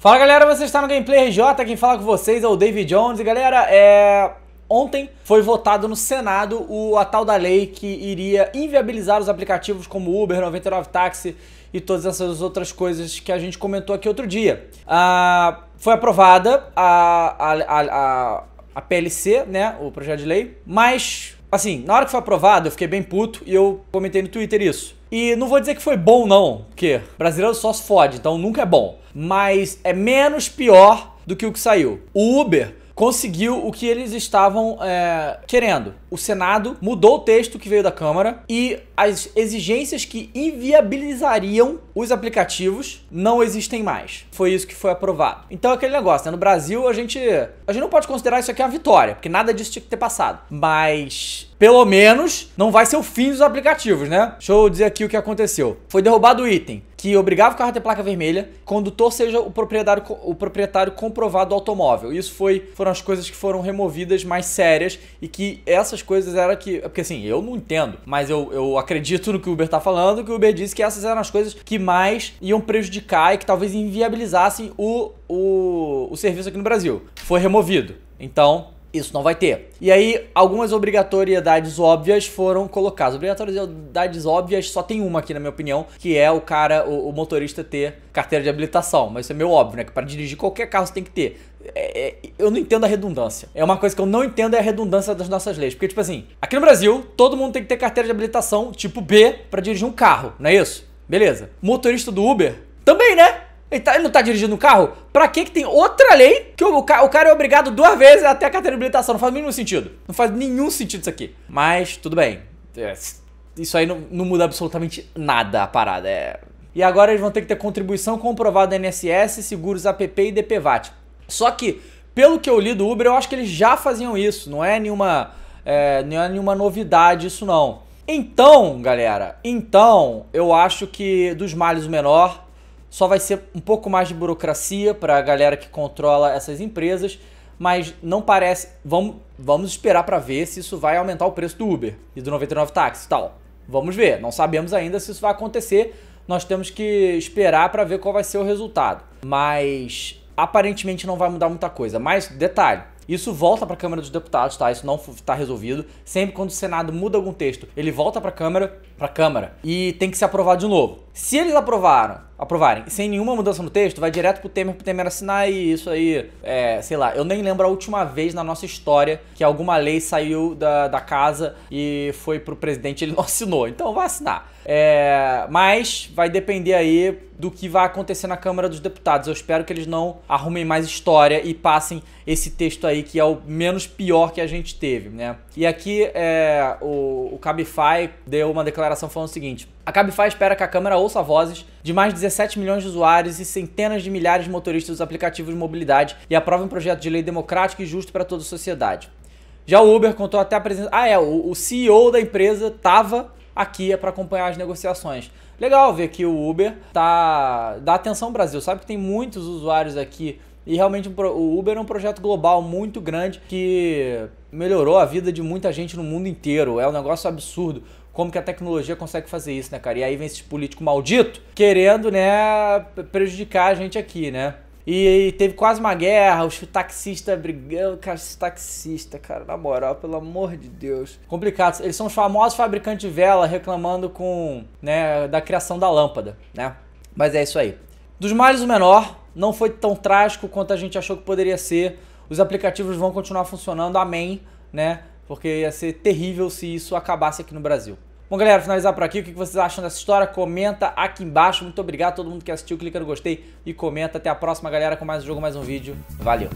Fala galera, você está no Gameplay RJ, quem fala com vocês é o David Jones. E galera, é... Ontem foi votado no Senado o, a tal da lei que iria inviabilizar os aplicativos como Uber, 99 Taxi e todas essas outras coisas que a gente comentou aqui outro dia. Ah, foi aprovada a, a, a, a PLC, né, o projeto de lei, mas, assim, na hora que foi aprovado eu fiquei bem puto e eu comentei no Twitter isso. E não vou dizer que foi bom, não, porque brasileiro só se fode, então nunca é bom. Mas é menos pior do que o que saiu. O Uber conseguiu o que eles estavam é, querendo. O Senado mudou o texto que veio da Câmara e as exigências que inviabilizariam os aplicativos não existem mais. Foi isso que foi aprovado. Então aquele negócio, né? No Brasil a gente a gente não pode considerar isso aqui uma vitória, porque nada disso tinha que ter passado. Mas pelo menos não vai ser o fim dos aplicativos, né? Deixa eu dizer aqui o que aconteceu. Foi derrubado o item que obrigava o carro a ter placa vermelha, condutor seja o proprietário, o proprietário comprovado do automóvel. Isso foi, foram as coisas que foram removidas mais sérias e que essas coisas era que. É porque assim, eu não entendo, mas eu, eu acredito no que o Uber tá falando, que o Uber disse que essas eram as coisas que mais iam prejudicar e que talvez inviabilizassem o, o, o serviço aqui no Brasil. Foi removido. Então, isso não vai ter. E aí, algumas obrigatoriedades óbvias foram colocadas. Obrigatoriedades óbvias só tem uma aqui, na minha opinião, que é o cara, o, o motorista ter carteira de habilitação. Mas isso é meio óbvio, né? Que para dirigir qualquer carro você tem que ter. É, é, eu não entendo a redundância. É uma coisa que eu não entendo é a redundância das nossas leis. Porque, tipo assim, aqui no Brasil, todo mundo tem que ter carteira de habilitação tipo B para dirigir um carro, não é isso? Beleza. Motorista do Uber também, né? Ele, tá, ele não tá dirigindo um carro? Pra que que tem outra lei que o, o, o cara é obrigado duas vezes até a carteira de habilitação? Não faz nenhum sentido. Não faz nenhum sentido isso aqui. Mas, tudo bem. É, isso aí não, não muda absolutamente nada a parada. É... E agora eles vão ter que ter contribuição comprovada do INSS, seguros APP e DPVAT. Só que, pelo que eu li do Uber, eu acho que eles já faziam isso. Não é nenhuma, é, não é nenhuma novidade isso não. Então, galera, então eu acho que dos males o menor só vai ser um pouco mais de burocracia para a galera que controla essas empresas, mas não parece. Vamos, vamos esperar para ver se isso vai aumentar o preço do Uber e do 99 táxi e tal. Vamos ver, não sabemos ainda se isso vai acontecer. Nós temos que esperar para ver qual vai ser o resultado. Mas aparentemente não vai mudar muita coisa. Mas detalhe, isso volta para a Câmara dos Deputados, tá? Isso não está resolvido. Sempre quando o Senado muda algum texto, ele volta para a Câmara, para Câmara e tem que ser aprovado de novo. Se eles aprovaram aprovarem. Sem nenhuma mudança no texto, vai direto pro Temer, pro Temer assinar e isso aí, é, sei lá. Eu nem lembro a última vez na nossa história que alguma lei saiu da, da casa e foi pro presidente ele não assinou. Então vai assinar. É, mas vai depender aí do que vai acontecer na Câmara dos Deputados. Eu espero que eles não arrumem mais história e passem esse texto aí que é o menos pior que a gente teve, né? E aqui é, o, o Cabify deu uma declaração falando o seguinte: a Cabify espera que a Câmara ouça vozes de mais de 17 milhões de usuários e centenas de milhares de motoristas dos aplicativos de mobilidade e aprova um projeto de lei democrático e justo para toda a sociedade. Já o Uber contou até a presença. Ah, é, o, CEO da empresa estava aqui para acompanhar as negociações. Legal ver que o Uber tá dá atenção ao Brasil, sabe que tem muitos usuários aqui e realmente o Uber é um projeto global muito grande que melhorou a vida de muita gente no mundo inteiro. É um negócio absurdo como que a tecnologia consegue fazer isso, né, cara? E aí vem esse político maldito querendo, né, prejudicar a gente aqui, né? E, e teve quase uma guerra, os taxistas brigando. Cara, esses taxistas, cara, na moral, pelo amor de Deus. Complicado. Eles são os famosos fabricantes de vela reclamando com, né, da criação da lâmpada, né? Mas é isso aí. Dos males o menor, não foi tão trágico quanto a gente achou que poderia ser. Os aplicativos vão continuar funcionando, amém, né? Porque ia ser terrível se isso acabasse aqui no Brasil. Bom, galera, finalizar por aqui. O que vocês acham dessa história? Comenta aqui embaixo. Muito obrigado a todo mundo que assistiu. Clica no gostei e comenta. Até a próxima, galera, com mais um jogo, mais um vídeo. Valeu!